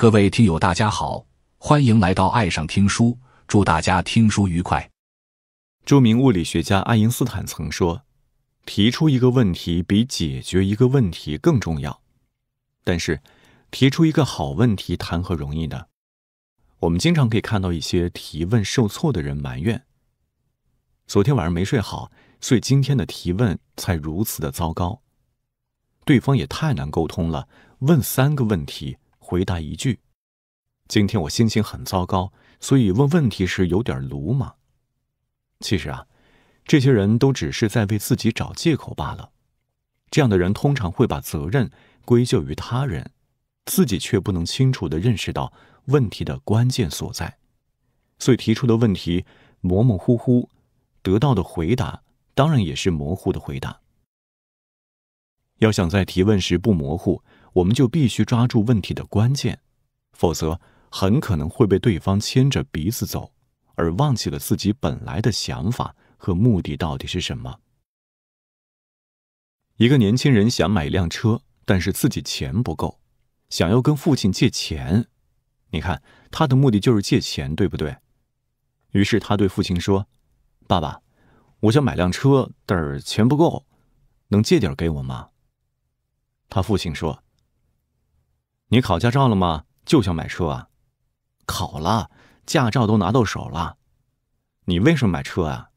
各位听友，大家好，欢迎来到爱上听书，祝大家听书愉快。著名物理学家爱因斯坦曾说：“提出一个问题比解决一个问题更重要。”但是，提出一个好问题谈何容易呢？我们经常可以看到一些提问受挫的人埋怨：“昨天晚上没睡好，所以今天的提问才如此的糟糕。”对方也太难沟通了，问三个问题。回答一句：“今天我心情很糟糕，所以问问题时有点鲁莽。”其实啊，这些人都只是在为自己找借口罢了。这样的人通常会把责任归咎于他人，自己却不能清楚地认识到问题的关键所在，所以提出的问题模模糊糊，得到的回答当然也是模糊的回答。要想在提问时不模糊。我们就必须抓住问题的关键，否则很可能会被对方牵着鼻子走，而忘记了自己本来的想法和目的到底是什么。一个年轻人想买一辆车，但是自己钱不够，想要跟父亲借钱。你看他的目的就是借钱，对不对？于是他对父亲说：“爸爸，我想买辆车，但是钱不够，能借点给我吗？”他父亲说。你考驾照了吗？就想买车啊？考了，驾照都拿到手了。你为什么买车啊？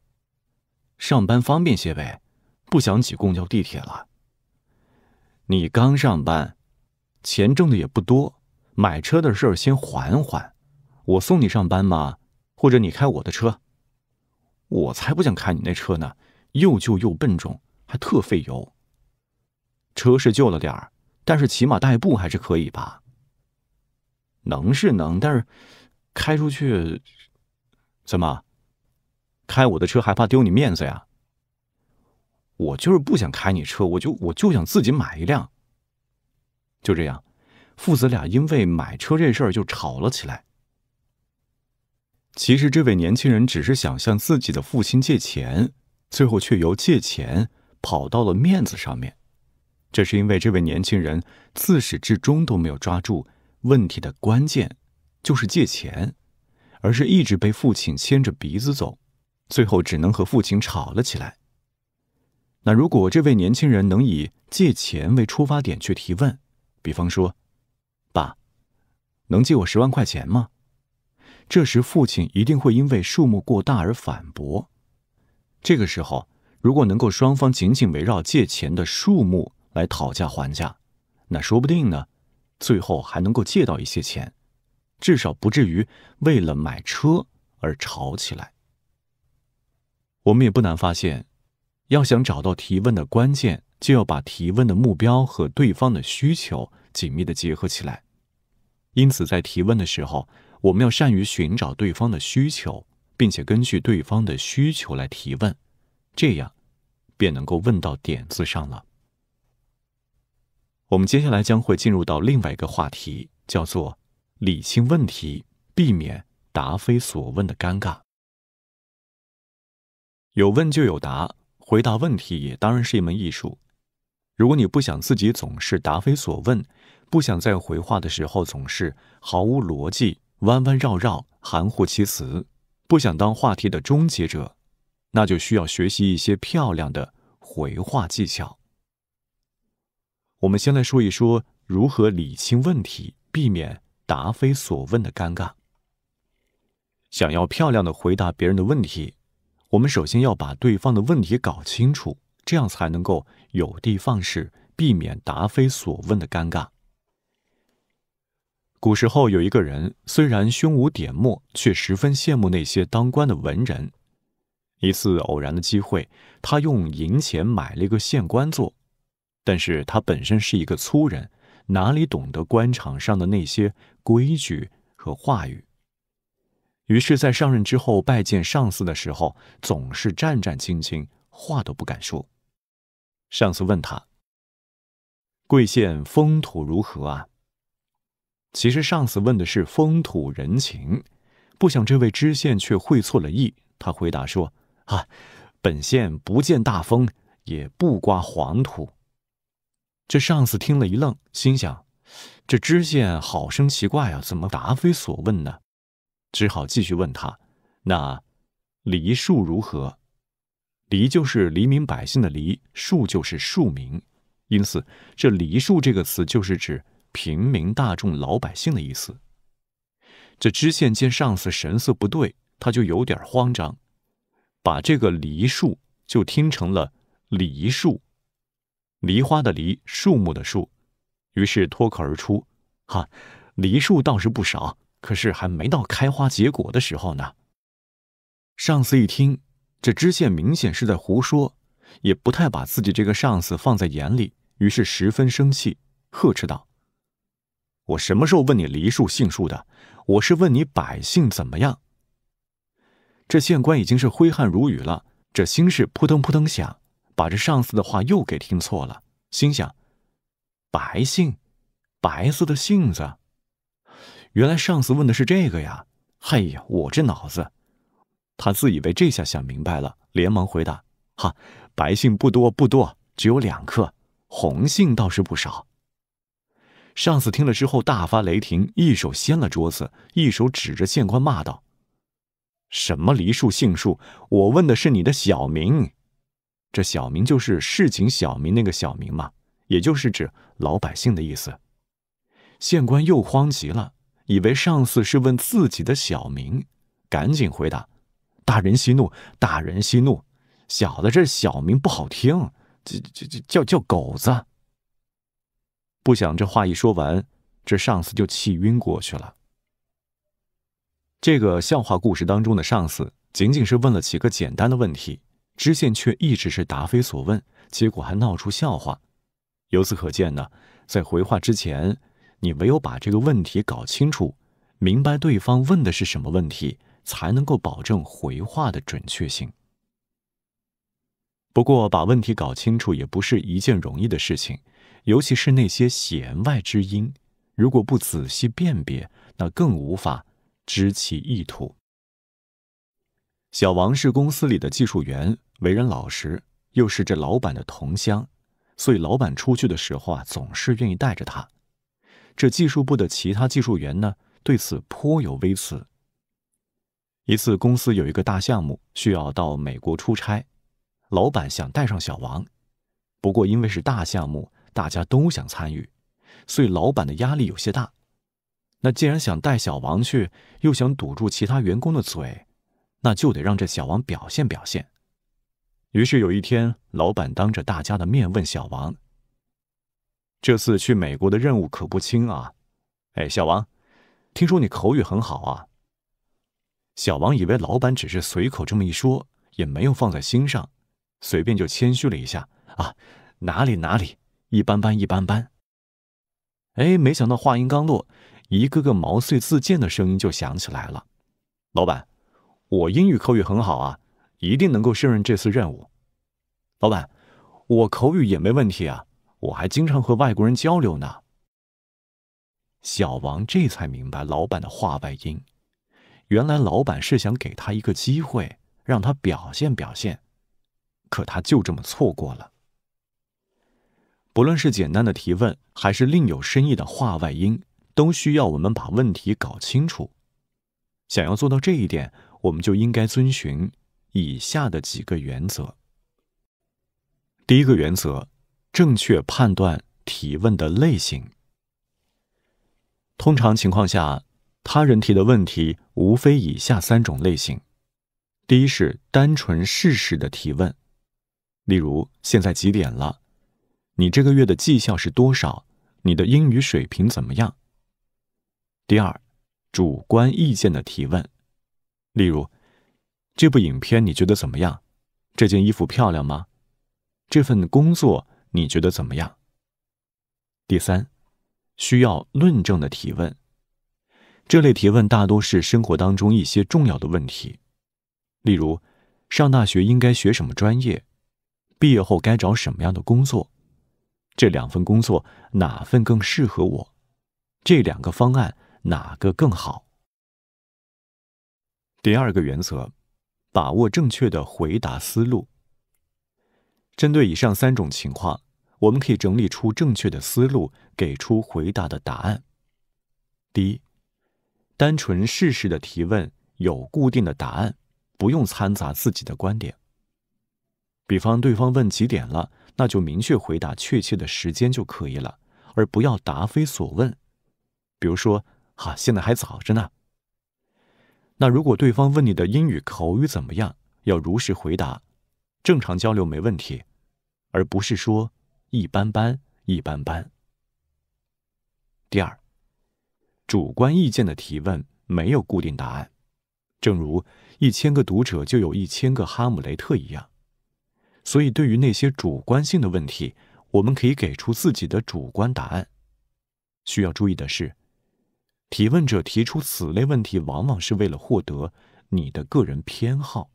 上班方便些呗，不想挤公交地铁了。你刚上班，钱挣的也不多，买车的事儿先缓缓。我送你上班嘛，或者你开我的车。我才不想开你那车呢，又旧又笨重，还特费油。车是旧了点儿。但是起码代步还是可以吧？能是能，但是开出去怎么？开我的车还怕丢你面子呀？我就是不想开你车，我就我就想自己买一辆。就这样，父子俩因为买车这事儿就吵了起来。其实这位年轻人只是想向自己的父亲借钱，最后却由借钱跑到了面子上面。这是因为这位年轻人自始至终都没有抓住问题的关键，就是借钱，而是一直被父亲牵着鼻子走，最后只能和父亲吵了起来。那如果这位年轻人能以借钱为出发点去提问，比方说：“爸，能借我十万块钱吗？”这时父亲一定会因为数目过大而反驳。这个时候，如果能够双方紧紧围绕借钱的数目。来讨价还价，那说不定呢，最后还能够借到一些钱，至少不至于为了买车而吵起来。我们也不难发现，要想找到提问的关键，就要把提问的目标和对方的需求紧密的结合起来。因此，在提问的时候，我们要善于寻找对方的需求，并且根据对方的需求来提问，这样便能够问到点子上了。我们接下来将会进入到另外一个话题，叫做“理性问题”，避免答非所问的尴尬。有问就有答，回答问题也当然是一门艺术。如果你不想自己总是答非所问，不想在回话的时候总是毫无逻辑、弯弯绕绕、含糊其辞，不想当话题的终结者，那就需要学习一些漂亮的回话技巧。我们先来说一说如何理清问题，避免答非所问的尴尬。想要漂亮的回答别人的问题，我们首先要把对方的问题搞清楚，这样才能够有的放矢，避免答非所问的尴尬。古时候有一个人，虽然胸无点墨，却十分羡慕那些当官的文人。一次偶然的机会，他用银钱买了一个县官做。但是他本身是一个粗人，哪里懂得官场上的那些规矩和话语？于是，在上任之后拜见上司的时候，总是战战兢兢，话都不敢说。上司问他：“贵县风土如何啊？”其实上司问的是风土人情，不想这位知县却会错了意，他回答说：“啊，本县不见大风，也不刮黄土。”这上司听了一愣，心想：“这知县好生奇怪啊，怎么答非所问呢？”只好继续问他：“那黎庶如何？黎就是黎民百姓的黎，庶就是庶民，因此这‘黎庶’这个词就是指平民大众、老百姓的意思。”这知县见上司神色不对，他就有点慌张，把这个“黎庶”就听成了“梨树”。梨花的梨，树木的树，于是脱口而出：“哈，梨树倒是不少，可是还没到开花结果的时候呢。”上司一听，这知县明显是在胡说，也不太把自己这个上司放在眼里，于是十分生气，呵斥道：“我什么时候问你梨树、杏树的？我是问你百姓怎么样。”这县官已经是挥汗如雨了，这心事扑腾扑腾响。把这上司的话又给听错了，心想：“白杏，白色的杏子。原来上司问的是这个呀！嘿呀，我这脑子……他自以为这下想明白了，连忙回答：‘哈，白杏不多不多，只有两颗。红杏倒是不少。’上司听了之后大发雷霆，一手掀了桌子，一手指着县官骂道：‘什么梨树杏树？我问的是你的小名。’这小名就是市井小民那个小名嘛，也就是指老百姓的意思。县官又慌极了，以为上司是问自己的小名，赶紧回答：“大人息怒，大人息怒，小的这小名不好听，这这叫叫狗子。”不想这话一说完，这上司就气晕过去了。这个笑话故事当中的上司，仅仅是问了几个简单的问题。知县却一直是答非所问，结果还闹出笑话。由此可见呢，在回话之前，你唯有把这个问题搞清楚，明白对方问的是什么问题，才能够保证回话的准确性。不过，把问题搞清楚也不是一件容易的事情，尤其是那些弦外之音，如果不仔细辨别，那更无法知其意图。小王是公司里的技术员，为人老实，又是这老板的同乡，所以老板出去的时候啊，总是愿意带着他。这技术部的其他技术员呢，对此颇有微词。一次，公司有一个大项目需要到美国出差，老板想带上小王，不过因为是大项目，大家都想参与，所以老板的压力有些大。那既然想带小王去，又想堵住其他员工的嘴。那就得让这小王表现表现。于是有一天，老板当着大家的面问小王：“这次去美国的任务可不轻啊！哎，小王，听说你口语很好啊？”小王以为老板只是随口这么一说，也没有放在心上，随便就谦虚了一下：“啊，哪里哪里，一般般一般般。”哎，没想到话音刚落，一个个毛遂自荐的声音就响起来了，老板。我英语口语很好啊，一定能够胜任这次任务。老板，我口语也没问题啊，我还经常和外国人交流呢。小王这才明白老板的话外音，原来老板是想给他一个机会，让他表现表现。可他就这么错过了。不论是简单的提问，还是另有深意的话外音，都需要我们把问题搞清楚。想要做到这一点。我们就应该遵循以下的几个原则。第一个原则，正确判断提问的类型。通常情况下，他人提的问题无非以下三种类型：第一是单纯事实的提问，例如“现在几点了”“你这个月的绩效是多少”“你的英语水平怎么样”。第二，主观意见的提问。例如，这部影片你觉得怎么样？这件衣服漂亮吗？这份工作你觉得怎么样？第三，需要论证的提问，这类提问大多是生活当中一些重要的问题，例如，上大学应该学什么专业？毕业后该找什么样的工作？这两份工作哪份更适合我？这两个方案哪个更好？第二个原则，把握正确的回答思路。针对以上三种情况，我们可以整理出正确的思路，给出回答的答案。第一，单纯事实的提问有固定的答案，不用掺杂自己的观点。比方，对方问几点了，那就明确回答确切的时间就可以了，而不要答非所问。比如说，哈，现在还早着呢。那如果对方问你的英语口语怎么样，要如实回答，正常交流没问题，而不是说一般般一般般。第二，主观意见的提问没有固定答案，正如一千个读者就有一千个哈姆雷特一样，所以对于那些主观性的问题，我们可以给出自己的主观答案。需要注意的是。提问者提出此类问题，往往是为了获得你的个人偏好，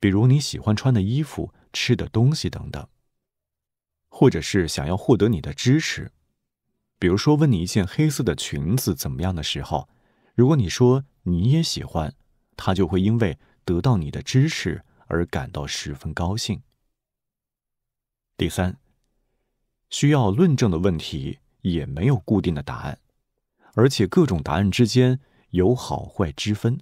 比如你喜欢穿的衣服、吃的东西等等，或者是想要获得你的支持。比如说问你一件黑色的裙子怎么样的时候，如果你说你也喜欢，他就会因为得到你的支持而感到十分高兴。第三，需要论证的问题也没有固定的答案。而且各种答案之间有好坏之分。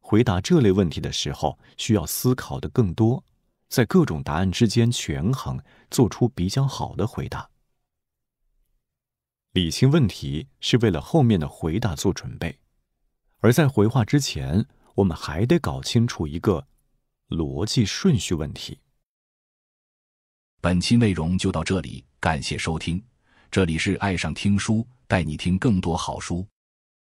回答这类问题的时候，需要思考的更多，在各种答案之间权衡，做出比较好的回答。理清问题是为了后面的回答做准备，而在回话之前，我们还得搞清楚一个逻辑顺序问题。本期内容就到这里，感谢收听，这里是爱上听书。带你听更多好书。